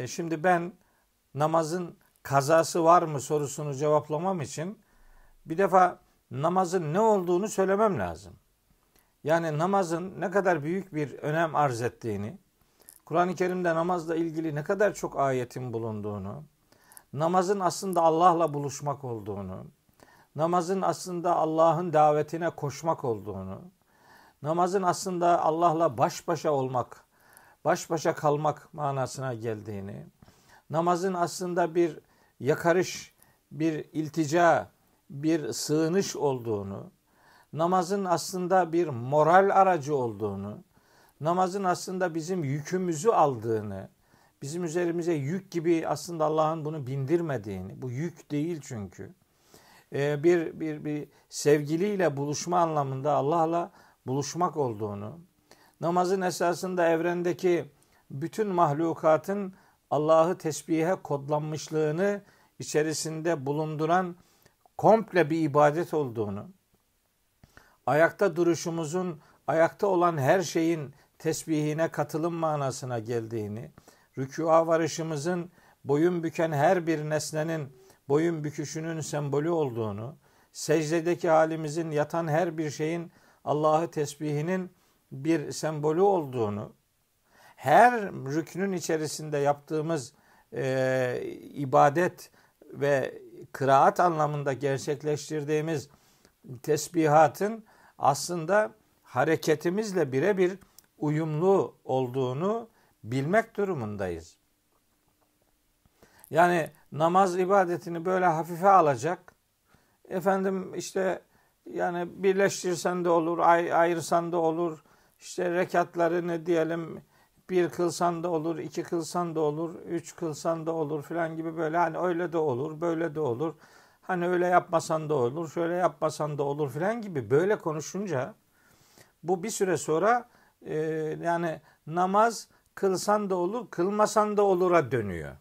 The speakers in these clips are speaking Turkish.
Ee, şimdi ben namazın kazası var mı sorusunu cevaplamam için bir defa namazın ne olduğunu söylemem lazım. Yani namazın ne kadar büyük bir önem arz ettiğini, Kur'an-ı Kerim'de namazla ilgili ne kadar çok ayetin bulunduğunu, namazın aslında Allah'la buluşmak olduğunu, namazın aslında Allah'ın davetine koşmak olduğunu, namazın aslında Allah'la baş başa olmak baş başa kalmak manasına geldiğini, namazın aslında bir yakarış, bir iltica, bir sığınış olduğunu, namazın aslında bir moral aracı olduğunu, namazın aslında bizim yükümüzü aldığını, bizim üzerimize yük gibi aslında Allah'ın bunu bindirmediğini, bu yük değil çünkü. E, bir, bir, bir sevgiliyle buluşma anlamında Allah'la buluşmak olduğunu, Namazın esasında evrendeki bütün mahlukatın Allah'ı tesbihe kodlanmışlığını içerisinde bulunduran komple bir ibadet olduğunu, ayakta duruşumuzun, ayakta olan her şeyin tesbihine katılım manasına geldiğini, rükûa varışımızın boyun büken her bir nesnenin boyun büküşünün sembolü olduğunu, secdedeki halimizin yatan her bir şeyin Allah'ı tesbihinin bir sembolü olduğunu, her rükünün içerisinde yaptığımız e, ibadet ve kıraat anlamında gerçekleştirdiğimiz tesbihatın aslında hareketimizle birebir uyumlu olduğunu bilmek durumundayız. Yani namaz ibadetini böyle hafife alacak. Efendim işte yani birleştirsen de olur, ay ayırsan da olur işte rekatlarını diyelim bir kılsan da olur, iki kılsan da olur, üç kılsan da olur filan gibi böyle hani öyle de olur, böyle de olur. Hani öyle yapmasan da olur, şöyle yapmasan da olur filan gibi böyle konuşunca bu bir süre sonra e, yani namaz kılsan da olur, kılmasan da olur'a dönüyor.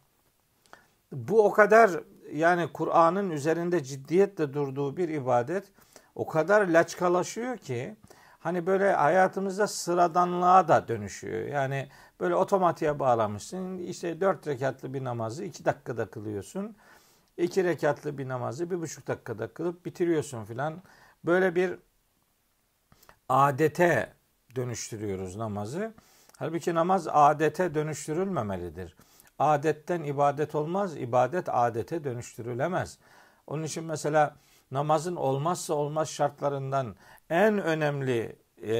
Bu o kadar yani Kur'an'ın üzerinde ciddiyetle durduğu bir ibadet o kadar laçkalaşıyor ki hani böyle hayatımızda sıradanlığa da dönüşüyor. Yani böyle otomatiğe bağlamışsın. İşte dört rekatlı bir namazı iki dakikada kılıyorsun. İki rekatlı bir namazı bir buçuk dakikada kılıp bitiriyorsun filan. Böyle bir adete dönüştürüyoruz namazı. Halbuki namaz adete dönüştürülmemelidir. Adetten ibadet olmaz, ibadet adete dönüştürülemez. Onun için mesela namazın olmazsa olmaz şartlarından en önemli e,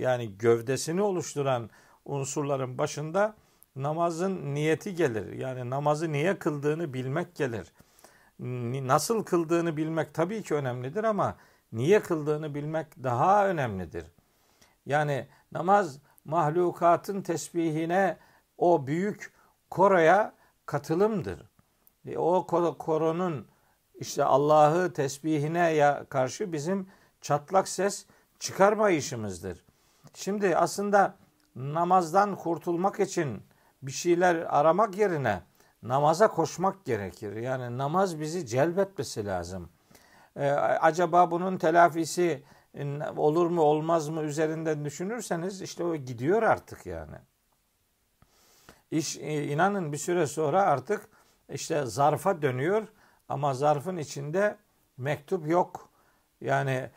yani gövdesini oluşturan unsurların başında namazın niyeti gelir. Yani namazı niye kıldığını bilmek gelir. Nasıl kıldığını bilmek tabii ki önemlidir ama niye kıldığını bilmek daha önemlidir. Yani namaz mahlukatın tesbihine o büyük koroya katılımdır. E, o koronun işte Allah'ı tesbihine karşı bizim çatlak ses çıkarma işimizdir. Şimdi aslında namazdan kurtulmak için bir şeyler aramak yerine namaza koşmak gerekir. Yani namaz bizi celbetmesi lazım. Ee, acaba bunun telafisi e, olur mu olmaz mı üzerinden düşünürseniz işte o gidiyor artık yani. İş e, inanın bir süre sonra artık işte zarfa dönüyor ama zarfın içinde mektup yok. Yani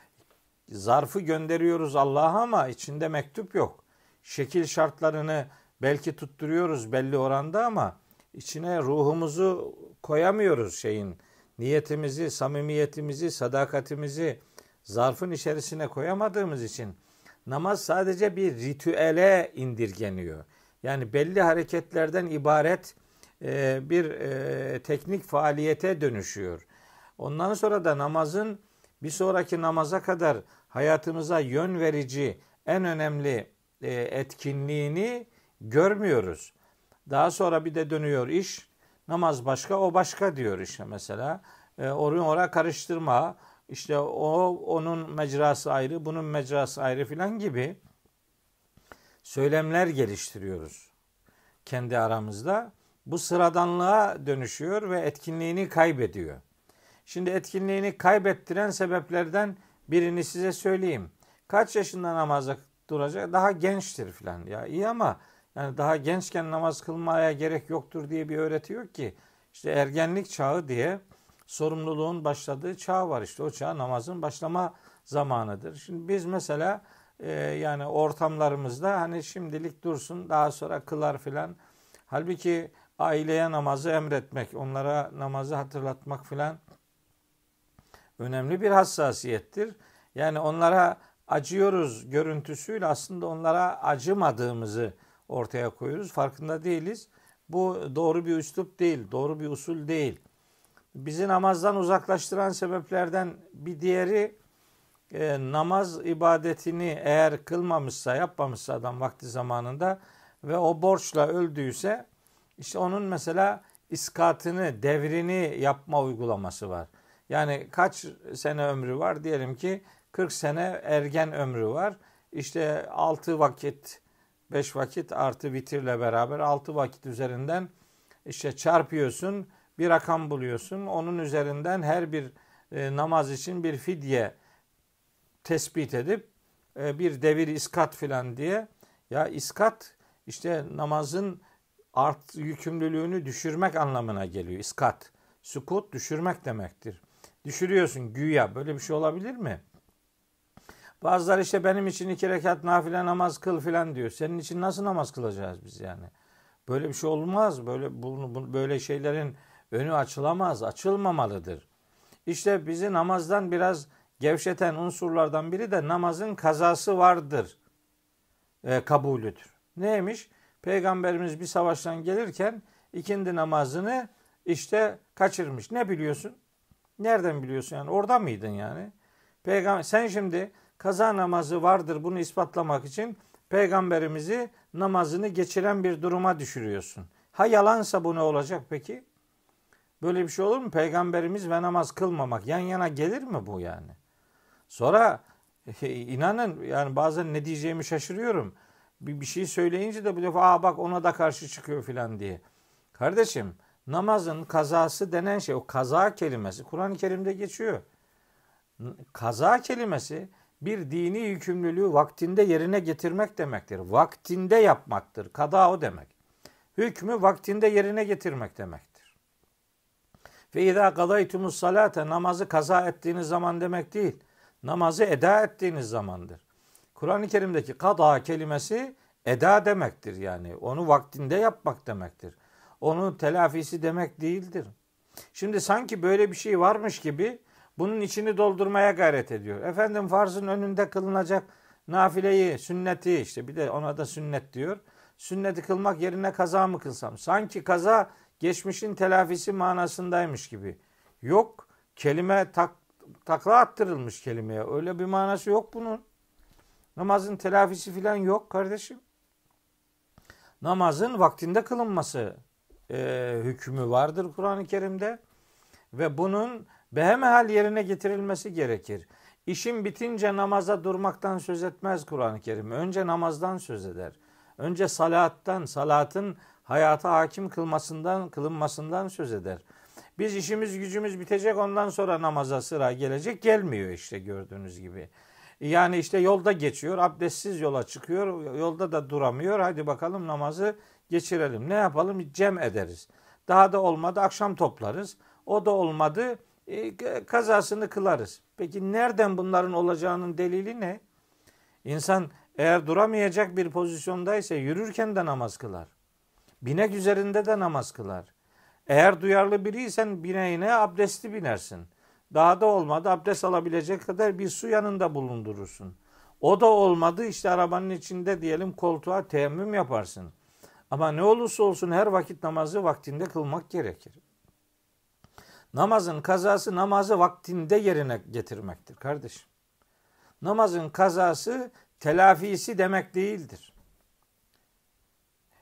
zarfı gönderiyoruz Allah'a ama içinde mektup yok. Şekil şartlarını belki tutturuyoruz belli oranda ama içine ruhumuzu koyamıyoruz şeyin. Niyetimizi, samimiyetimizi, sadakatimizi zarfın içerisine koyamadığımız için namaz sadece bir ritüele indirgeniyor. Yani belli hareketlerden ibaret e, bir e, teknik faaliyete dönüşüyor. Ondan sonra da namazın bir sonraki namaza kadar hayatımıza yön verici en önemli e, etkinliğini görmüyoruz. Daha sonra bir de dönüyor iş. Namaz başka, o başka diyor işte mesela. E, onu oraya karıştırma. İşte o onun mecrası ayrı, bunun mecrası ayrı filan gibi söylemler geliştiriyoruz kendi aramızda. Bu sıradanlığa dönüşüyor ve etkinliğini kaybediyor. Şimdi etkinliğini kaybettiren sebeplerden birini size söyleyeyim. Kaç yaşında namaza duracak? Daha gençtir filan. Ya iyi ama yani daha gençken namaz kılmaya gerek yoktur diye bir öğreti yok ki. İşte ergenlik çağı diye sorumluluğun başladığı çağ var işte. O çağ namazın başlama zamanıdır. Şimdi biz mesela e, yani ortamlarımızda hani şimdilik dursun daha sonra kılar filan. Halbuki aileye namazı emretmek, onlara namazı hatırlatmak filan önemli bir hassasiyettir. Yani onlara acıyoruz görüntüsüyle aslında onlara acımadığımızı ortaya koyuyoruz. Farkında değiliz. Bu doğru bir üslup değil, doğru bir usul değil. Bizi namazdan uzaklaştıran sebeplerden bir diğeri e, namaz ibadetini eğer kılmamışsa, yapmamışsa adam vakti zamanında ve o borçla öldüyse işte onun mesela iskatını, devrini yapma uygulaması var. Yani kaç sene ömrü var? Diyelim ki 40 sene ergen ömrü var. İşte 6 vakit, 5 vakit artı vitirle beraber 6 vakit üzerinden işte çarpıyorsun, bir rakam buluyorsun. Onun üzerinden her bir e, namaz için bir fidye tespit edip e, bir devir iskat filan diye ya iskat işte namazın art yükümlülüğünü düşürmek anlamına geliyor. İskat, sukut düşürmek demektir düşürüyorsun güya. Böyle bir şey olabilir mi? Bazılar işte benim için iki rekat nafile namaz kıl filan diyor. Senin için nasıl namaz kılacağız biz yani? Böyle bir şey olmaz. Böyle bunu, böyle şeylerin önü açılamaz, açılmamalıdır. İşte bizi namazdan biraz gevşeten unsurlardan biri de namazın kazası vardır e, ee, kabulüdür. Neymiş? Peygamberimiz bir savaştan gelirken ikindi namazını işte kaçırmış. Ne biliyorsun? Nereden biliyorsun yani? Orada mıydın yani? Peygamber sen şimdi kaza namazı vardır bunu ispatlamak için peygamberimizi namazını geçiren bir duruma düşürüyorsun. Ha yalansa bu ne olacak peki? Böyle bir şey olur mu? Peygamberimiz ve namaz kılmamak yan yana gelir mi bu yani? Sonra e, inanın yani bazen ne diyeceğimi şaşırıyorum. Bir, bir şey söyleyince de bu defa aa bak ona da karşı çıkıyor filan diye. Kardeşim namazın kazası denen şey o kaza kelimesi Kur'an-ı Kerim'de geçiyor. Kaza kelimesi bir dini yükümlülüğü vaktinde yerine getirmek demektir. Vaktinde yapmaktır. Kada o demek. Hükmü vaktinde yerine getirmek demektir. Ve idâ kadaytumus salate namazı kaza ettiğiniz zaman demek değil. Namazı eda ettiğiniz zamandır. Kur'an-ı Kerim'deki kada kelimesi eda demektir yani. Onu vaktinde yapmak demektir onun telafisi demek değildir. Şimdi sanki böyle bir şey varmış gibi bunun içini doldurmaya gayret ediyor. Efendim farzın önünde kılınacak nafileyi, sünneti işte bir de ona da sünnet diyor. Sünneti kılmak yerine kaza mı kılsam? Sanki kaza geçmişin telafisi manasındaymış gibi. Yok kelime tak, takla attırılmış kelimeye. Öyle bir manası yok bunun. Namazın telafisi filan yok kardeşim. Namazın vaktinde kılınması e, hükmü vardır Kur'an-ı Kerim'de ve bunun behemehal yerine getirilmesi gerekir. İşin bitince namaza durmaktan söz etmez Kur'an-ı Kerim. Önce namazdan söz eder. Önce salattan, salatın hayata hakim kılmasından, kılınmasından söz eder. Biz işimiz gücümüz bitecek ondan sonra namaza sıra gelecek gelmiyor işte gördüğünüz gibi. Yani işte yolda geçiyor, abdestsiz yola çıkıyor, yolda da duramıyor. Hadi bakalım namazı geçirelim. Ne yapalım? Cem ederiz. Daha da olmadı akşam toplarız. O da olmadı e, kazasını kılarız. Peki nereden bunların olacağının delili ne? İnsan eğer duramayacak bir pozisyondaysa yürürken de namaz kılar. Binek üzerinde de namaz kılar. Eğer duyarlı biriysen bineğine abdesti binersin. Daha da olmadı abdest alabilecek kadar bir su yanında bulundurursun. O da olmadı işte arabanın içinde diyelim koltuğa teyemmüm yaparsın.'' Ama ne olursa olsun her vakit namazı vaktinde kılmak gerekir. Namazın kazası namazı vaktinde yerine getirmektir kardeşim. Namazın kazası telafisi demek değildir.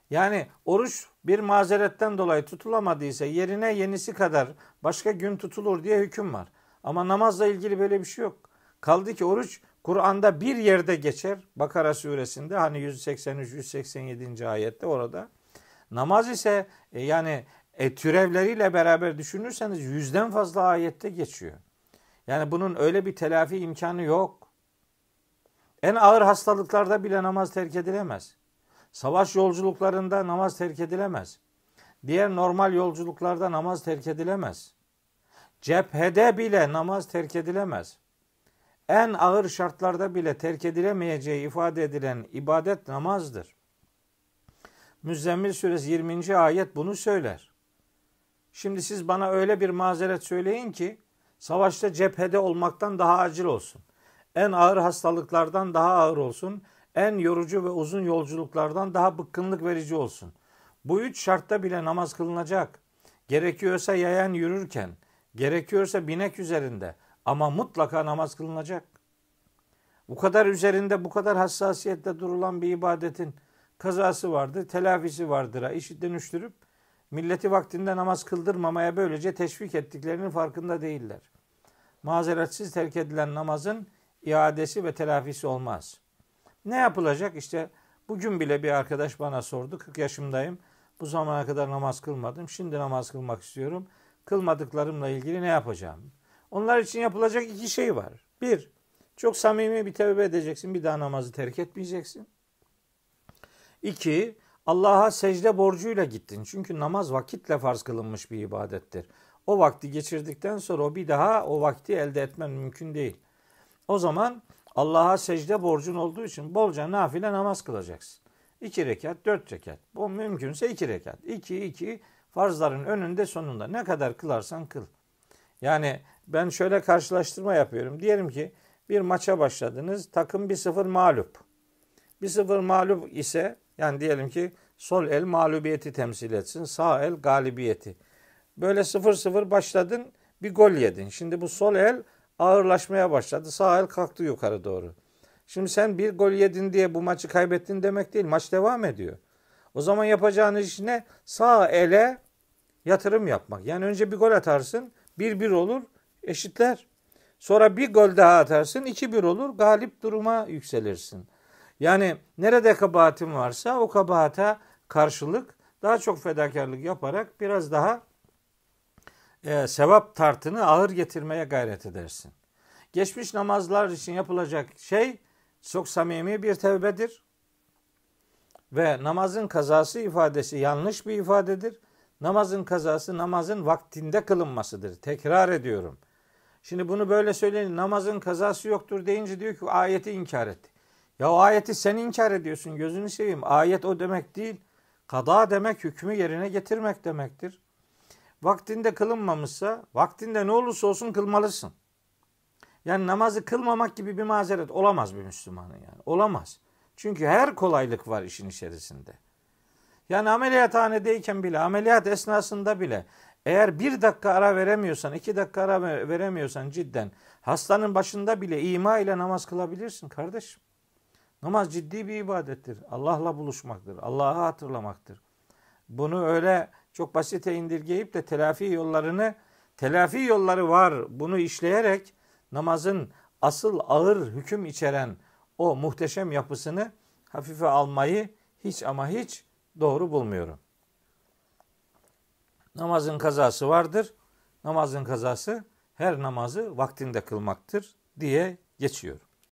Yani oruç bir mazeretten dolayı tutulamadıysa yerine yenisi kadar başka gün tutulur diye hüküm var. Ama namazla ilgili böyle bir şey yok. Kaldı ki oruç Kur'an'da bir yerde geçer. Bakara suresinde hani 183-187. ayette orada. Namaz ise e, yani e, türevleriyle beraber düşünürseniz yüzden fazla ayette geçiyor. Yani bunun öyle bir telafi imkanı yok. En ağır hastalıklarda bile namaz terk edilemez. Savaş yolculuklarında namaz terk edilemez. Diğer normal yolculuklarda namaz terk edilemez. Cephede bile namaz terk edilemez en ağır şartlarda bile terk edilemeyeceği ifade edilen ibadet namazdır. Müzzemmil suresi 20. ayet bunu söyler. Şimdi siz bana öyle bir mazeret söyleyin ki savaşta cephede olmaktan daha acil olsun. En ağır hastalıklardan daha ağır olsun. En yorucu ve uzun yolculuklardan daha bıkkınlık verici olsun. Bu üç şartta bile namaz kılınacak. Gerekiyorsa yayan yürürken, gerekiyorsa binek üzerinde, ama mutlaka namaz kılınacak. Bu kadar üzerinde bu kadar hassasiyetle durulan bir ibadetin kazası vardır, telafisi vardır. İşi dönüştürüp milleti vaktinde namaz kıldırmamaya böylece teşvik ettiklerinin farkında değiller. Mazeretsiz terk edilen namazın iadesi ve telafisi olmaz. Ne yapılacak? İşte bugün bile bir arkadaş bana sordu. 40 yaşımdayım. Bu zamana kadar namaz kılmadım. Şimdi namaz kılmak istiyorum. Kılmadıklarımla ilgili ne yapacağım? Onlar için yapılacak iki şey var. Bir, çok samimi bir tevbe edeceksin. Bir daha namazı terk etmeyeceksin. İki, Allah'a secde borcuyla gittin. Çünkü namaz vakitle farz kılınmış bir ibadettir. O vakti geçirdikten sonra o bir daha o vakti elde etmen mümkün değil. O zaman Allah'a secde borcun olduğu için bolca nafile namaz kılacaksın. İki rekat, dört rekat. Bu mümkünse iki rekat. İki, iki farzların önünde sonunda. Ne kadar kılarsan kıl. Yani ben şöyle karşılaştırma yapıyorum. Diyelim ki bir maça başladınız. Takım 1-0 mağlup. 1-0 mağlup ise yani diyelim ki sol el mağlubiyeti temsil etsin. Sağ el galibiyeti. Böyle 0-0 başladın bir gol yedin. Şimdi bu sol el ağırlaşmaya başladı. Sağ el kalktı yukarı doğru. Şimdi sen bir gol yedin diye bu maçı kaybettin demek değil. Maç devam ediyor. O zaman yapacağın iş ne? Sağ ele yatırım yapmak. Yani önce bir gol atarsın. Bir bir olur eşitler. Sonra bir gol daha atarsın iki bir olur galip duruma yükselirsin. Yani nerede kabahatin varsa o kabahata karşılık daha çok fedakarlık yaparak biraz daha e, sevap tartını ağır getirmeye gayret edersin. Geçmiş namazlar için yapılacak şey çok samimi bir tevbedir. Ve namazın kazası ifadesi yanlış bir ifadedir. Namazın kazası namazın vaktinde kılınmasıdır. Tekrar ediyorum. Şimdi bunu böyle söyleyin namazın kazası yoktur deyince diyor ki ayeti inkar etti. Ya o ayeti sen inkar ediyorsun gözünü seveyim. Ayet o demek değil. Kada demek hükmü yerine getirmek demektir. Vaktinde kılınmamışsa vaktinde ne olursa olsun kılmalısın. Yani namazı kılmamak gibi bir mazeret olamaz bir Müslümanın yani. Olamaz. Çünkü her kolaylık var işin içerisinde. Yani ameliyathanedeyken bile, ameliyat esnasında bile eğer bir dakika ara veremiyorsan, iki dakika ara veremiyorsan cidden hastanın başında bile ima ile namaz kılabilirsin kardeşim. Namaz ciddi bir ibadettir. Allah'la buluşmaktır. Allah'ı hatırlamaktır. Bunu öyle çok basite indirgeyip de telafi yollarını, telafi yolları var bunu işleyerek namazın asıl ağır hüküm içeren o muhteşem yapısını hafife almayı hiç ama hiç doğru bulmuyorum. Namazın kazası vardır. Namazın kazası her namazı vaktinde kılmaktır diye geçiyorum.